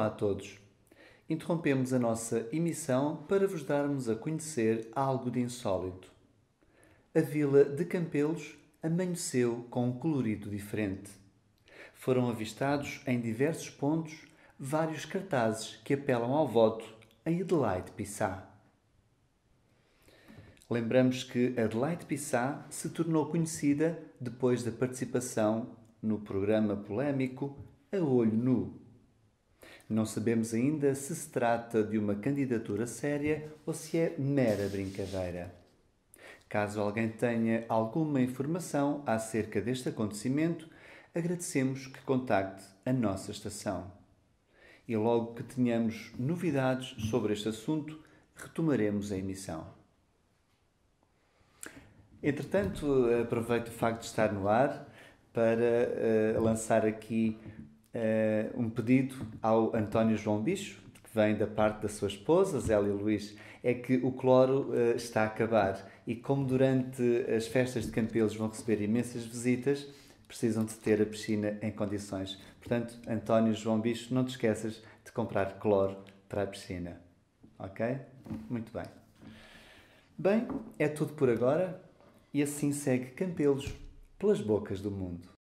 Olá a todos. Interrompemos a nossa emissão para vos darmos a conhecer algo de insólito. A vila de Campelos amanheceu com um colorido diferente. Foram avistados em diversos pontos vários cartazes que apelam ao voto em Adelaide Pissá. Lembramos que Adelaide Pissá se tornou conhecida depois da participação no programa polémico A Olho Nu, não sabemos ainda se se trata de uma candidatura séria ou se é mera brincadeira. Caso alguém tenha alguma informação acerca deste acontecimento, agradecemos que contacte a nossa estação. E logo que tenhamos novidades sobre este assunto, retomaremos a emissão. Entretanto, aproveito o facto de estar no ar para uh, lançar aqui uh, um pedido ao António João Bicho, que vem da parte da sua esposa, Zélia Luís, é que o cloro uh, está a acabar e como durante as festas de Campelos vão receber imensas visitas, precisam de ter a piscina em condições. Portanto, António João Bicho, não te esqueças de comprar cloro para a piscina. Ok? Muito bem. Bem, é tudo por agora e assim segue Campelos pelas bocas do mundo.